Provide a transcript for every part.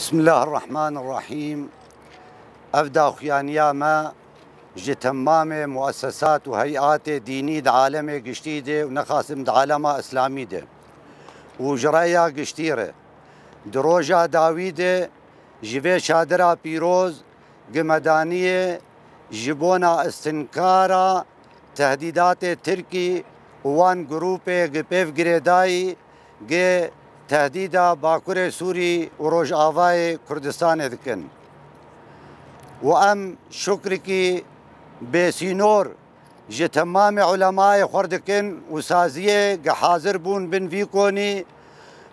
بسم الله الرحمن الرحيم أفدى خيانيا ما جتمام مؤسسات وهيئات ديني دعالمة قشتيدة ونخاسم دعالمة إسلامية وجرايا قشتيرة دروجا داويدة جبه شادرا بيروز قمدانية جبونا استنكارا تهديدات تركي وان جروبي قبيف جريداي تهدیدا باکورê Sûrî û Rojavayê Kurdistanê dikin. û em şukrikî bêsînor ji temamê ulemayê xwar dikin û saziyê gihazir bûn bin vî konî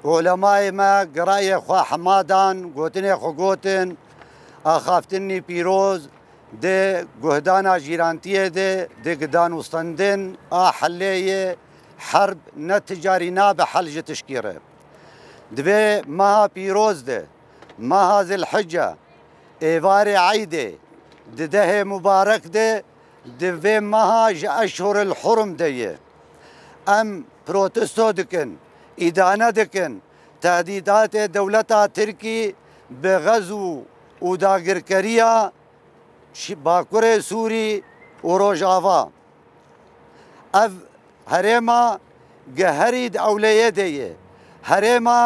ulemayê me girayê xwe hemadan gotinê xwe gotin axaftinî pîroz دê guhdana jîrantiyê de dê gidan û standên a hellêyê herb ne ticarî nabe hel ji tişkîre. دوێ مەها پیرۆز دێ مەهازل حجە ئێوارێ عیدێ ددەهێ مبارەک دێ ده مەها ji ئەشهورل الحرم دەیە أم پرۆتستۆ dikin ئیدانە dikin تهدیداتê dewleta Tirkî bi غەز و û dagirkeriya bakurê Sûrî û Rojava. Ev herêma geherî هەرێما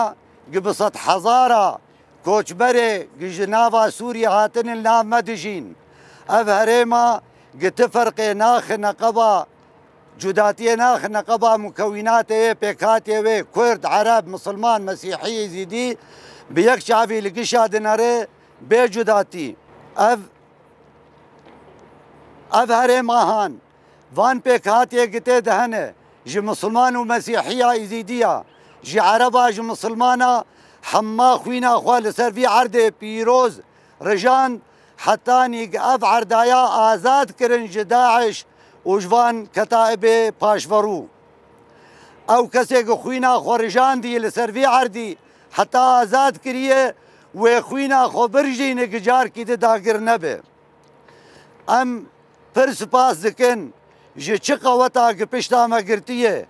گبسەد حەزارە کۆچبەرێ گژناوا سووری هاتنن نامەدژین ئەف ناخ نقبا فەرقێ ناخ نقبا ناخنەقەبا مکەویناتەیە پێکاتێوێ کورد عرب مسلمان مەسیحی زیدی بە یەک چاوی لە گشا دنەرێ أف أف ئەف هان وان پێک هااتێ دهنه دەهەنێ مسلمان و mesîحya ئیزیدیە جی عربا جی مسلمانا حما خوینا خوا لسر وی عرد پیروز رجان حتانی اف عردایا آزاد کرن جی داعش و جوان کتائب پاشورو او کسی که خوینا خو رجان دی لسر وی عردی حتی آزاد کریه و خوینا خو برجینه گجار کیده داگر نبه ام پر سپاس دکن جی چه قوتا که پشتامه گرتیه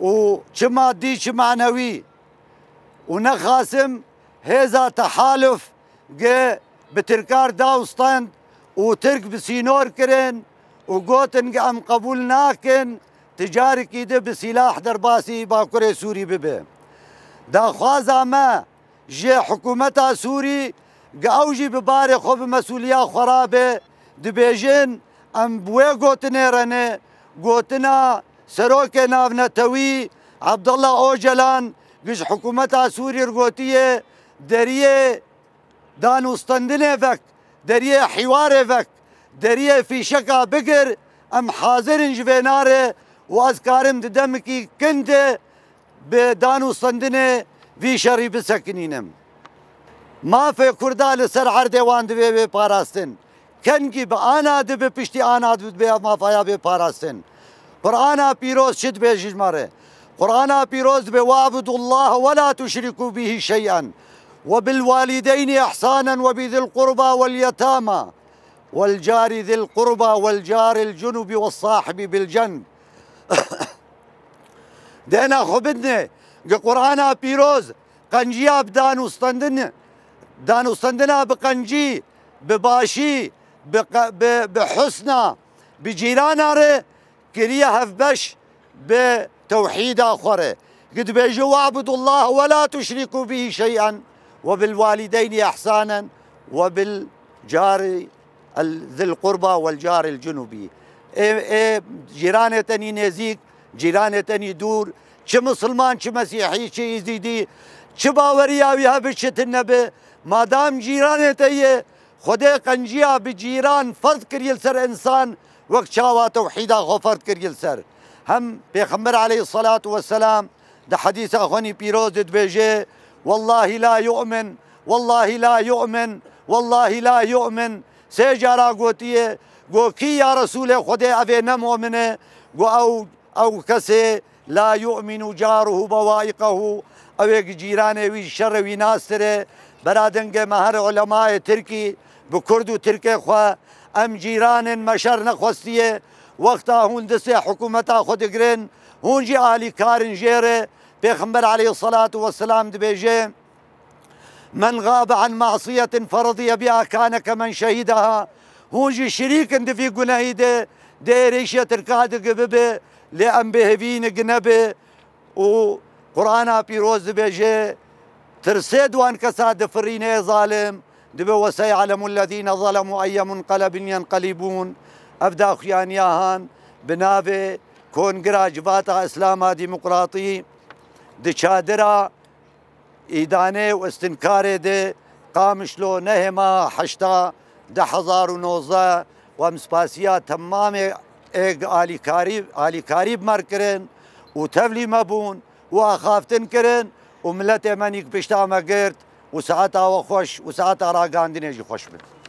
وچه مادی چه معنوی ونخاسم هذا تحالف جه بتركار داوستاند وترك بسينور كرن وقوتن قام قبول ناكن تجاري كيده بسلاح درباسي باكوري سوري ببه دا خوازا ما جي حكومتا سوري قاوجي بباري خو بمسؤولية خرابة دبيجين ام بوي قوتنه رنه قوتنا سەرۆکێ ناونەتەوی عبدڵە ئۆژەلان گشت حکوومەتا سووری ڕگۆتیە دەریێ دانوستندنێڤک دەریێ حیوارێڤک دەریێ فیشەکە بگر ئەم حازرن ji vênarê wazkarim di demekî kindê bi danûsandinê vî şerî bisekinînim. Mafê Kurda li ser herdê wan divê vê parastin. Kengî bi ana dibe piştî ana dibê mafaya vê parastin. قرآن بيروز شد به جماره قرآن بيروز به الله ولا تشركوا به شيئا وبالوالدين إحسانا وبذي القربى واليتامى والجار ذي القربى والجار الجنب والصاحب بالجن دينا خبدنا قرآن بيروز قنجيا بدان وستندن دان استندنا بقنجي بباشي بحسنا بجيرانا ره كريه بش بتوحيد آخر قد بيجوا اعبدوا الله ولا تشركوا به شيئا وبالوالدين إحسانا وبالجار ذي القربى والجار الجنوبي اي اي جيرانه تاني نزيك جيرانه تاني دور چه مسلمان چه مسيحي چه يزيدي چه باوريا ها بشت النبي مادام جيرانة تاني خده قنجيا بجيران فرض كريل سر انسان وقت چاوا تەوحیدا خۆفەرد کردگیل سر هم بيخمر عليه الصلاة والسلام ده حديث أخواني بيروز بێژێ والله لا يؤمن والله لا يؤمن والله لا یؤمن سێ جارا گوتیە كي يا رسول ئەبێ أبي گو ئەو ئەو أو, لا یؤمن لا يؤمن جاره بوايقه ئەوێک جيرانه وي شر وي مەهر ئۆلەمایە ترکی علماء تركي بكردو تركي خوا ام جيران مشر نخوستيه وقتا هون دسي حكومتا خود گرن هون جي آلی کارن جیره پیغمبر علیه الصلاة والسلام دبيجي من غاب عن معصية فرضي بها كان كمن شهدها هون جي شريك اند في گناهي ده ديريش يتركاد قببه لأن بهبين قنبه و قرآن بيروز بيجي ترسيد وان كساد فرينه ظالم دبا وسيعلم الذين ظلموا أي منقلب ينقلبون أبدا خيان ياهان بنابه كونغرا جباتا إسلاما ديمقراطي دشادرا إدانة واستنكاري دي قامش لو نهما حشتا ده حزار ونوزا ومسباسيا تمام ايق الي كاريب الي كاريب ماركرين کرن و تبلی مبون و آخافتن کرن و ملت منیک پشتا و ساعت آوا خوش و ساعت آرا گاندینه جی خوش بید